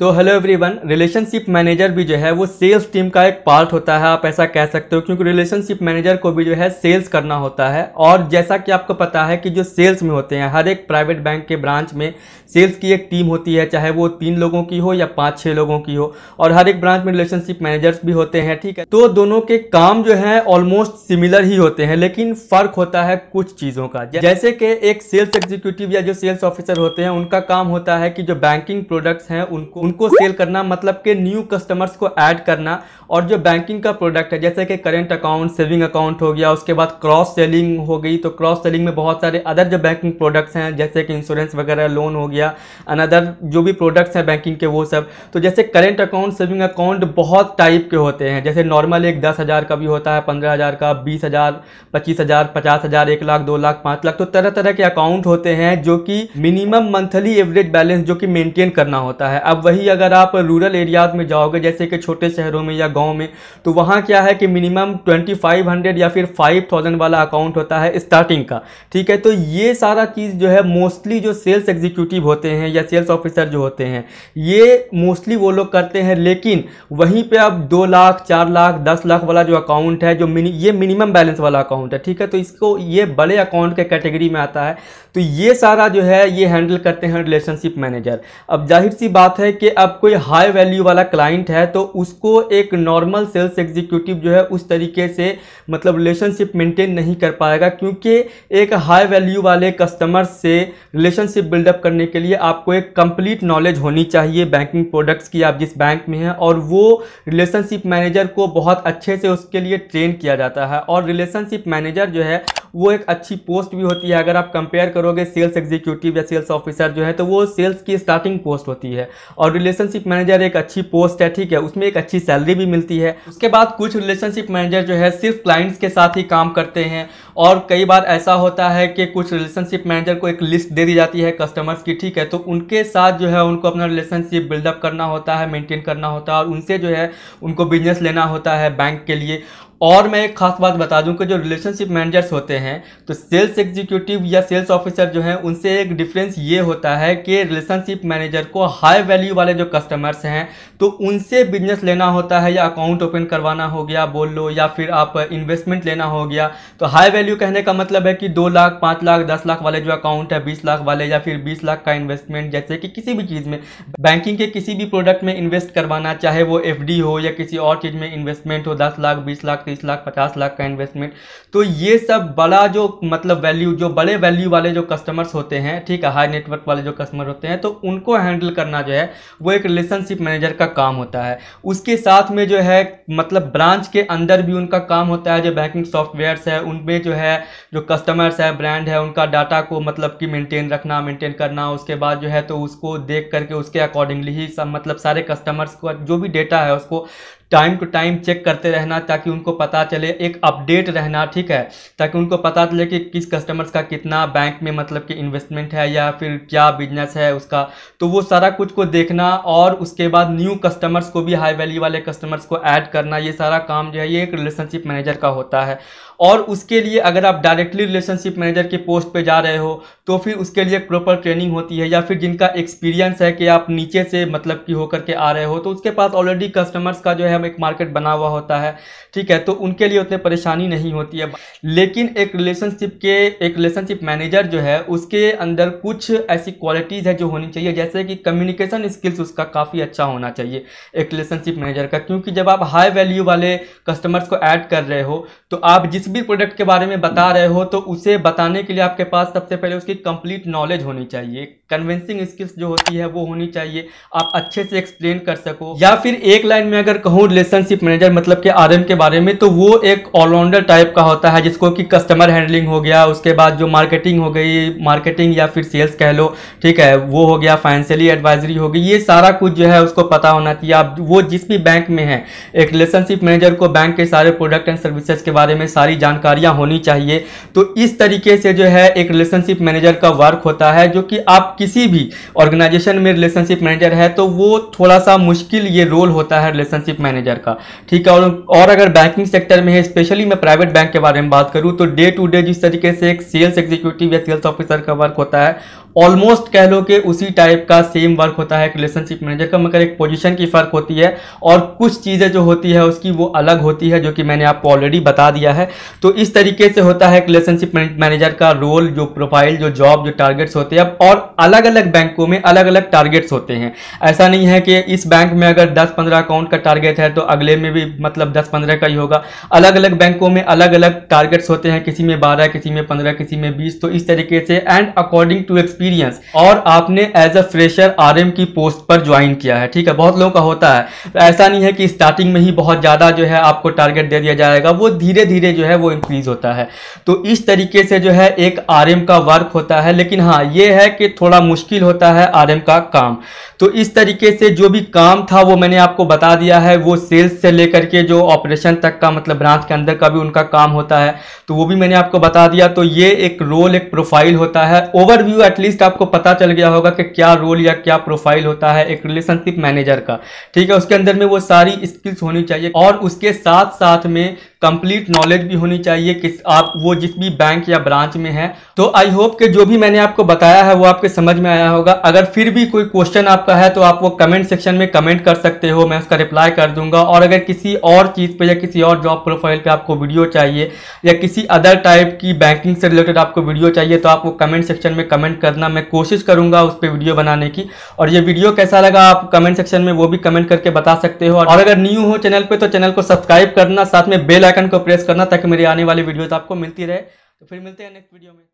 तो hello everyone relationship manager भी जो है वो सेल्स टीम का एक पार्ट होता है आप ऐसा कह सकते हो क्योंकि रिलेशनशिप मैनेजर को भी जो है सेल्स करना होता है और जैसा कि आपको पता है कि जो सेल्स में होते हैं हर एक प्राइवेट बैंक के ब्रांच में सेल्स की एक टीम होती है चाहे वो तीन लोगों की हो या पाँच छः लोगों की हो और हर एक ब्रांच में रिलेशनशिप मैनेजर्स भी होते हैं ठीक है तो दोनों के काम जो है ऑलमोस्ट सिमिलर ही होते हैं लेकिन फ़र्क होता है कुछ चीज़ों का जैसे कि एक सेल्स एग्जीक्यूटिव या जो सेल्स ऑफिसर होते हैं उनका काम होता है कि जो बैंकिंग प्रोडक्ट्स हैं उनको उनको सेल करना मतलब के न्यू कस्टमर्स को ऐड करना और जो बैंकिंग का प्रोडक्ट है जैसे कि करेंट अकाउंट सेविंग अकाउंट हो गया उसके बाद क्रॉस सेलिंग हो गई तो क्रॉस सेलिंग में बहुत सारे अदर जो बैंकिंग प्रोडक्ट्स हैं जैसे कि इंश्योरेंस वगैरह लोन हो गया अनदर जो भी प्रोडक्ट्स हैं बैंकिंग के वो सब तो जैसे करेंट अकाउंट सेविंग अकाउंट बहुत टाइप के होते हैं जैसे नॉर्मल एक दस का भी होता है पंद्रह का बीस हज़ार पच्चीस हज़ार पचास हज़ार एक लाख दो लाख पाँच लाख तो तरह तरह के अकाउंट होते हैं जो कि मिनिमम मंथली एवरेज बैलेंस जो कि मेंटेन करना होता है अब वही वही अगर आप रूरल एरियाज़ में जाओगे जैसे कि छोटे शहरों में या गांव में तो वहाँ क्या है कि मिनिमम ट्वेंटी फाइव हंड्रेड या फिर फाइव थाउजेंड वाला अकाउंट होता है स्टार्टिंग का ठीक है तो ये सारा चीज़ जो है मोस्टली जो सेल्स एग्जीक्यूटिव होते हैं या सेल्स ऑफिसर जो होते हैं ये मोस्टली वो लोग करते हैं लेकिन वहीं पर आप दो लाख चार लाख दस लाख वाला जो अकाउंट है जो मिनि ये मिनिमम बैलेंस वाला अकाउंट है ठीक है तो इसको ये बड़े अकाउंट के कैटेगरी में आता है तो ये सारा जो है ये हैंडल करते हैं रिलेशनशिप मैनेजर अब जाहिर सी बात है कि कि अब कोई हाई वैल्यू वाला क्लाइंट है तो उसको एक नॉर्मल सेल्स एग्जीक्यूटिव जो है उस तरीके से मतलब रिलेशनशिप मेंटेन नहीं कर पाएगा क्योंकि एक हाई वैल्यू वाले कस्टमर से रिलेशनशिप बिल्डअप करने के लिए आपको एक कंप्लीट नॉलेज होनी चाहिए बैंकिंग प्रोडक्ट्स की आप जिस बैंक में हैं और वो रिलेशनशिप मैनेजर को बहुत अच्छे से उसके लिए ट्रेन किया जाता है और रिलेशनशिप मैनेजर जो है वो एक अच्छी पोस्ट भी होती है अगर आप कंपेयर करोगे सेल्स एग्जीक्यूटिव या सेल्स ऑफिसर जो है तो वो सेल्स की स्टार्टिंग पोस्ट होती है और रिलेशनशिप मैनेजर एक अच्छी पोस्ट है ठीक है उसमें एक अच्छी सैलरी भी मिलती है उसके बाद कुछ रिलेशनशिप मैनेजर जो है सिर्फ क्लाइंट्स के साथ ही काम करते हैं और कई बार ऐसा होता है कि कुछ रिलेशनशिप मैनेजर को एक लिस्ट दे दी जाती है कस्टमर्स की ठीक है तो उनके साथ जो है उनको अपना रिलेशनशिप बिल्डअप करना होता है मेंटेन करना होता है और उनसे जो है उनको बिजनेस लेना होता है बैंक के लिए और मैं एक खास बात बता दूं कि जो रिलेशनशिप मैनेजर्स होते हैं तो सेल्स एग्जीक्यूटिव या सेल्स ऑफिसर जो हैं उनसे एक डिफरेंस ये होता है कि रिलेशनशिप मैनेजर को हाई वैल्यू वाले जो कस्टमर्स हैं तो उनसे बिजनेस लेना होता है या अकाउंट ओपन करवाना हो गया बोल लो या फिर आप इन्वेस्टमेंट लेना हो गया तो हाई वैल्यू कहने का मतलब है कि दो लाख पाँच लाख दस लाख वाले जो अकाउंट है बीस लाख वाले या फिर बीस लाख का इन्वेस्टमेंट जैसे कि किसी भी चीज़ में बैंकिंग के किसी भी प्रोडक्ट में इन्वेस्ट करवाना चाहे वो एफ हो या किसी और चीज़ में इन्वेस्टमेंट हो दस लाख बीस लाख तीस लाख पचास लाख का इन्वेस्टमेंट तो ये सब बड़ा जो मतलब वैल्यू जो बड़े वैल्यू वाले जो कस्टमर्स होते हैं ठीक है हाई नेटवर्क वाले जो कस्टमर होते हैं तो उनको हैंडल करना जो है वो एक रिलेशनशिप मैनेजर का काम होता है उसके साथ में जो है मतलब ब्रांच के अंदर भी उनका काम होता है जो बैंकिंग सॉफ्टवेयर्स है उनमें जो है जो कस्टमर्स है ब्रांड है उनका डाटा को मतलब कि मेंटेन रखना मेंटेन करना उसके बाद जो है तो उसको देख करके उसके अकॉर्डिंगली ही सब मतलब सारे कस्टमर्स को जो भी डेटा है उसको टाइम टू टाइम चेक करते रहना ताकि उनको पता चले एक अपडेट रहना ठीक है ताकि उनको पता चले कि किस कस्टमर्स का कितना बैंक में मतलब कि इन्वेस्टमेंट है या फिर क्या बिजनेस है उसका तो वो सारा कुछ को देखना और उसके बाद न्यू कस्टमर्स को भी हाई वैल्यू वाले कस्टमर्स को ऐड करना ये सारा काम जो है ये एक रिलेशनशिप मैनेजर का होता है और उसके लिए अगर आप डायरेक्टली रिलेशनशिप मैनेजर के पोस्ट पे जा रहे हो तो फिर उसके लिए प्रॉपर ट्रेनिंग होती है या फिर जिनका एक्सपीरियंस है कि आप नीचे से मतलब कि होकर के आ रहे हो तो उसके पास ऑलरेडी कस्टमर्स का जो है मीडियम एक मार्केट बना हुआ होता है ठीक है तो उनके लिए उतनी परेशानी नहीं होती है लेकिन एक रिलेशनशिप के एक रिलेशनशिप मैनेजर जो है उसके अंदर कुछ ऐसी क्वालिटीज़ है जो होनी चाहिए जैसे कि कम्युनिकेशन स्किल्स उसका काफ़ी अच्छा होना चाहिए एक रिलेशनशिप मैनेजर का क्योंकि जब आप हाई वैल्यू वाले कस्टमर्स को ऐड कर रहे हो तो आप जिस भी प्रोडक्ट के बारे में बता रहे हो तो उसे बताने के लिए आपके पास सबसे पहले उसकी कंप्लीट नॉलेज होनी चाहिए कन्विंसिंग स्किल्स जो होती है वो होनी चाहिए आप अच्छे से एक्सप्लेन कर सको या फिर एक लाइन में अगर कहूँ रिलेशनशिप मैनेजर मतलब कि आर के बारे में तो वो एक ऑलराउंडर टाइप का होता है जिसको कि कस्टमर हैंडलिंग हो गया उसके बाद जो मार्केटिंग हो गई मार्केटिंग या फिर सेल्स कह लो ठीक है वो हो गया फाइनेंशियली एडवाइजरी हो गई ये सारा कुछ जो है उसको पता होना चाहिए आप वो जिस भी बैंक में है एक रिलेशनशिप मैनेजर को बैंक के सारे प्रोडक्ट एंड सर्विसेज के बारे में सारी जानकारियाँ होनी चाहिए तो इस तरीके से जो है एक रिलेशनशिप मैनेजर का वर्क होता है जो कि आप किसी भी ऑर्गेनाइजेशन में रिलेशनशिप मैनेजर है तो वो थोड़ा सा मुश्किल ये रोल होता है रिलेशनशिप मैनेजर मैनेजर का ठीक है और, और अगर बैंकिंग सेक्टर में है स्पेशली मैं प्राइवेट बैंक के बारे में बात करूँ तो डे टू डे जिस तरीके से एक सेल्स एग्जीक्यूटिव या सेल्स ऑफिसर का वर्क होता है ऑलमोस्ट कह लो कि उसी टाइप का सेम वर्क होता है रिलेशनशिप मैनेजर का मगर एक पोजीशन की फ़र्क होती है और कुछ चीज़ें जो होती है उसकी वो अलग होती है जो कि मैंने आपको ऑलरेडी बता दिया है तो इस तरीके से होता है रिलेशनशिप मैनेजर का रोल जो प्रोफाइल जो जॉब जो टारगेट्स होते हैं और अलग अलग बैंकों में अलग अलग टारगेट्स होते हैं ऐसा नहीं है कि इस बैंक में अगर दस पंद्रह अकाउंट का टारगेट है तो अगले में भी मतलब दस पंद्रह का ही होगा अलग अलग बैंकों में अलग अलग टारगेट्स होते हैं किसी में बारह किसी में पंद्रह किसी में बीस तो इस तरीके से and according to experience experience और आपने एज अ फ्रेशर आर की पोस्ट पर ज्वाइन किया है ठीक है बहुत लोगों का होता है तो ऐसा नहीं है कि स्टार्टिंग में ही बहुत ज़्यादा जो है आपको टारगेट दे दिया जाएगा वो धीरे धीरे जो है वो इंक्रीज होता है तो इस तरीके से जो है एक आर का वर्क होता है लेकिन हाँ ये है कि थोड़ा मुश्किल होता है आर का काम तो इस तरीके से जो भी काम था वो मैंने आपको बता दिया है वो सेल्स से लेकर के जो ऑपरेशन तक का मतलब ब्रांच के अंदर का भी उनका काम होता है तो वो भी मैंने आपको बता दिया तो ये एक रोल एक प्रोफाइल होता है ओवरव्यू एटलीस्ट एटलीस्ट आपको पता चल गया होगा कि क्या रोल या क्या प्रोफाइल होता है एक रिलेशनशिप मैनेजर का ठीक है उसके अंदर में वो सारी स्किल्स होनी चाहिए और उसके साथ साथ में कंप्लीट नॉलेज भी होनी चाहिए किस आप वो जिस भी बैंक या ब्रांच में हैं तो आई होप कि जो भी मैंने आपको बताया है वो आपके समझ में आया होगा अगर फिर भी कोई क्वेश्चन आपका है तो आप वो कमेंट सेक्शन में कमेंट कर सकते हो मैं उसका रिप्लाई कर दूंगा और अगर किसी और चीज़ पर या किसी और जॉब प्रोफाइल पर आपको वीडियो चाहिए या किसी अदर टाइप की बैंकिंग से रिलेटेड आपको वीडियो चाहिए तो आप वो कमेंट सेक्शन में कमेंट करना मैं कोशिश करूंगा उस पर वीडियो बनाने की और ये वीडियो कैसा लगा आप कमेंट सेक्शन में वो भी कमेंट करके बता सकते हो और अगर न्यू हो चैनल पर तो चैनल को सब्सक्राइब करना साथ में बेल आइकन को प्रेस करना ताकि मेरी आने वाली वीडियोज तो आपको मिलती रहे तो फिर मिलते हैं नेक्स्ट वीडियो में